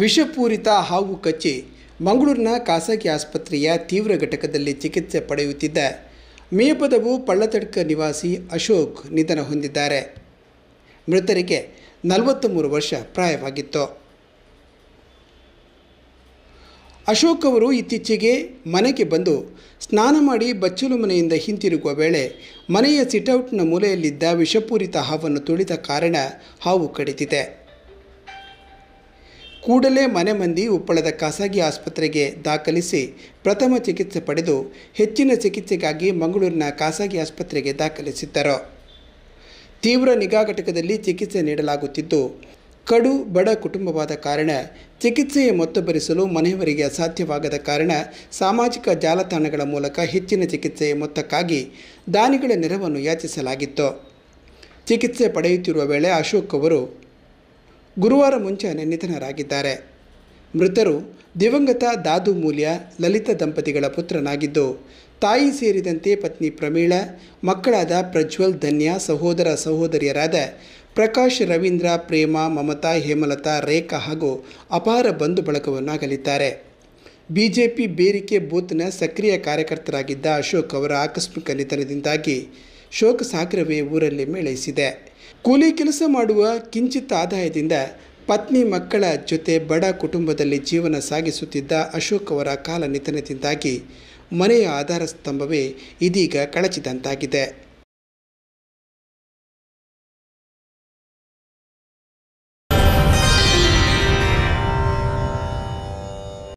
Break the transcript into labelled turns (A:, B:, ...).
A: ವಿಷಪೂರಿತ ಹಾವು ಕಚ್ಚಿ ಮಂಗಳೂರಿನ ಖಾಸಗಿ ಆಸ್ಪತ್ರೆಯ ತೀವ್ರ ಘಟಕದಲ್ಲಿ ಚಿಕಿತ್ಸೆ ಪಡೆಯುತ್ತಿದ್ದ ಮೇಪದವು ಪಳ್ಳತಡ್ಕ ನಿವಾಸಿ ಅಶೋಕ್ ನಿಧನ ಹೊಂದಿದ್ದಾರೆ ಮೃತರಿಗೆ ನಲವತ್ತ ಮೂರು ವರ್ಷ ಪ್ರಾಯವಾಗಿತ್ತು ಅಶೋಕ್ ಅವರು ಇತ್ತೀಚೆಗೆ ಮನೆಗೆ ಬಂದು ಸ್ನಾನ ಮಾಡಿ ಬಚ್ಚಲು ಮನೆಯಿಂದ ಹಿಂತಿರುಗುವ ವೇಳೆ ಮನೆಯ ಸಿಟೌಟ್ನ ಮೂಲೆಯಲ್ಲಿದ್ದ ವಿಷಪೂರಿತ ಹಾವನ್ನು ತುಳಿದ ಕಾರಣ ಹಾವು ಕಡಿತಿದೆ ಕೂಡಲೇ ಮನೆ ಮಂದಿ ಉಪ್ಪಳದ ಖಾಸಗಿ ಆಸ್ಪತ್ರೆಗೆ ದಾಖಲಿಸಿ ಪ್ರಥಮ ಚಿಕಿತ್ಸೆ ಪಡೆದು ಹೆಚ್ಚಿನ ಚಿಕಿತ್ಸೆಗಾಗಿ ಮಂಗಳೂರಿನ ಖಾಸಗಿ ಆಸ್ಪತ್ರೆಗೆ ದಾಖಲಿಸಿದ್ದರು ತೀವ್ರ ನಿಗಾ ಘಟಕದಲ್ಲಿ ಚಿಕಿತ್ಸೆ ನೀಡಲಾಗುತ್ತಿದ್ದು ಕಡು ಬಡ ಕುಟುಂಬವಾದ ಕಾರಣ ಚಿಕಿತ್ಸೆಯ ಮೊತ್ತ ಭರಿಸಲು ಮನೆಯವರಿಗೆ ಅಸಾಧ್ಯವಾಗದ ಕಾರಣ ಸಾಮಾಜಿಕ ಜಾಲತಾಣಗಳ ಮೂಲಕ ಹೆಚ್ಚಿನ ಚಿಕಿತ್ಸೆಯ ಮೊತ್ತಕ್ಕಾಗಿ ದಾನಿಗಳ ನೆರವನ್ನು ಯಾಚಿಸಲಾಗಿತ್ತು ಚಿಕಿತ್ಸೆ ಪಡೆಯುತ್ತಿರುವ ವೇಳೆ ಅಶೋಕ್ ಅವರು ಗುರುವಾರ ಮುಂಚೆ ನಿಧನರಾಗಿದ್ದಾರೆ ಮೃತರು ದಿವಂಗತ ದಾದು ಮೂಲ್ಯ ಲಲಿತ ದಂಪತಿಗಳ ಪುತ್ರನಾಗಿದ್ದು ತಾಯಿ ಸೇರಿದಂತೆ ಪತ್ನಿ ಪ್ರಮೀಳ ಮಕ್ಕಳಾದ ಪ್ರಜ್ವಲ್ ಧನ್ಯ ಸಹೋದರ ಸಹೋದರಿಯರಾದ ಪ್ರಕಾಶ್ ರವೀಂದ್ರ ಪ್ರೇಮ ಮಮತಾ ಹೇಮಲತಾ ರೇಖಾ ಹಾಗೂ ಅಪಾರ ಬಂಧು ಬಳಗವನ್ನಾಗಲಿದ್ದಾರೆ ಬಿಜೆಪಿ ಬೇರಿಕೆ ಬೂತ್ನ ಸಕ್ರಿಯ ಕಾರ್ಯಕರ್ತರಾಗಿದ್ದ ಅಶೋಕ್ ಅವರ ಆಕಸ್ಮಿಕ ನಿಧನದಿಂದಾಗಿ ಶೋಕ ಸಾಗರವೇ ಊರಲ್ಲಿ ಮೇಳೈಸಿದೆ ಕೂಲಿ ಕೆಲಸ ಮಾಡುವ ಕಿಂಚಿತ್ ಆದಾಯದಿಂದ ಪತ್ನಿ ಮಕ್ಕಳ ಜೊತೆ ಬಡ ಕುಟುಂಬದಲ್ಲಿ ಜೀವನ ಸಾಗಿಸುತ್ತಿದ್ದ ಅಶೋಕ್ ಅವರ ಕಾಲ ನಿಧನದಿಂದಾಗಿ ಮನೆಯ ಆಧಾರ ಸ್ತಂಭವೇ ಇದೀಗ ಕಳಚಿದಂತಾಗಿದೆ